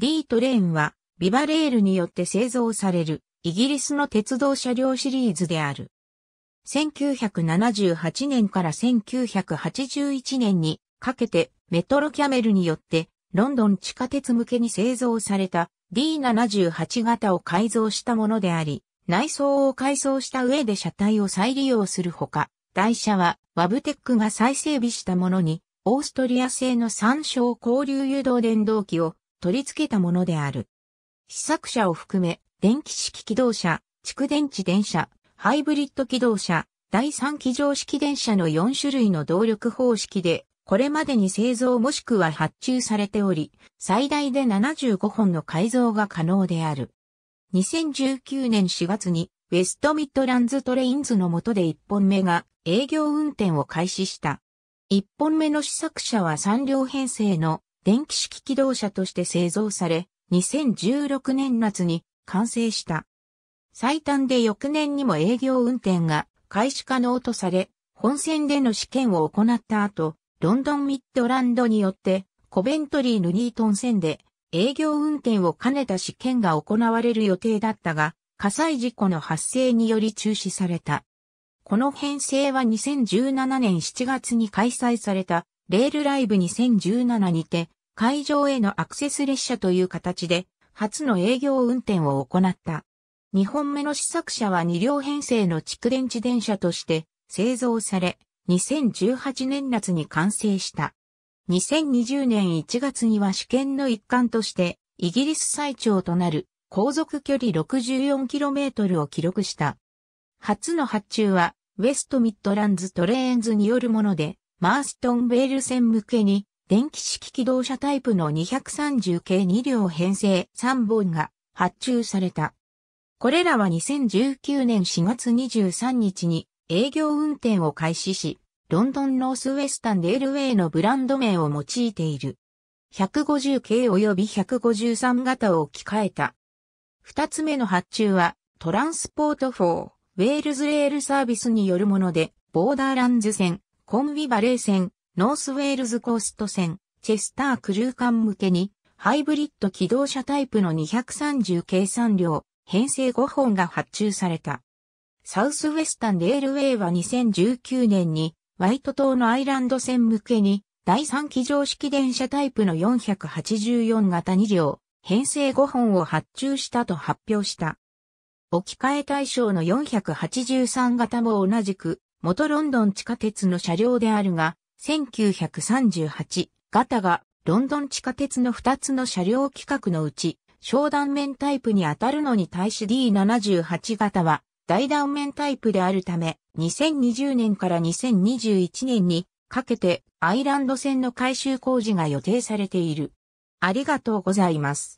D トレーンは、ビバレールによって製造される、イギリスの鉄道車両シリーズである。1978年から1981年にかけてメトロキャメルによってロンドン地下鉄向けに製造された D78 型を改造したものであり、内装を改装した上で車体を再利用するほか、台車はワブテックが再整備したものに、オーストリア製の三照交流誘導電動機を取り付けたものである。試作車を含め、電気式機動車、蓄電池電車、ハイブリッド機動車、第三機乗式電車の4種類の動力方式で、これまでに製造もしくは発注されており、最大で75本の改造が可能である。2019年4月に、ウェストミッドランズトレインズの下で1本目が営業運転を開始した。1本目の試作車は3両編成の電気式気動車として製造され、2016年夏に完成した。最短で翌年にも営業運転が開始可能とされ、本線での試験を行った後、ロンドンミッドランドによってコベントリー・ヌニートン線で営業運転を兼ねた試験が行われる予定だったが、火災事故の発生により中止された。この編成は2017年7月に開催されたレールライブ2017にて会場へのアクセス列車という形で、初の営業運転を行った。2本目の試作車は2両編成の蓄電池電車として製造され、2018年夏に完成した。2020年1月には試験の一環として、イギリス最長となる航続距離 64km を記録した。初の発注は、ウェストミッドランズトレーンズによるもので、マーストンベール線向けに電気式機動車タイプの230系2両編成3本が発注された。これらは2019年4月23日に営業運転を開始し、ロンドンノースウェスタンレールウェイのブランド名を用いている。150系及び153型を置き換えた。二つ目の発注は、トランスポートフォー、ウェールズレールサービスによるもので、ボーダーランズ線、コンビバレー線、ノースウェールズコースト線、チェスタークルー間向けに、ハイブリッド機動車タイプの230計算量、編成5本が発注された。サウスウェスタンレールウェイは2019年に、ワイト島のアイランド線向けに、第3機乗式電車タイプの484型2両、編成5本を発注したと発表した。置き換え対象の483型も同じく、元ロンドン地下鉄の車両であるが、1938ガタがロンドン地下鉄の2つの車両規格のうち小断面タイプに当たるのに対し D78 型は大断面タイプであるため2020年から2021年にかけてアイランド線の改修工事が予定されている。ありがとうございます。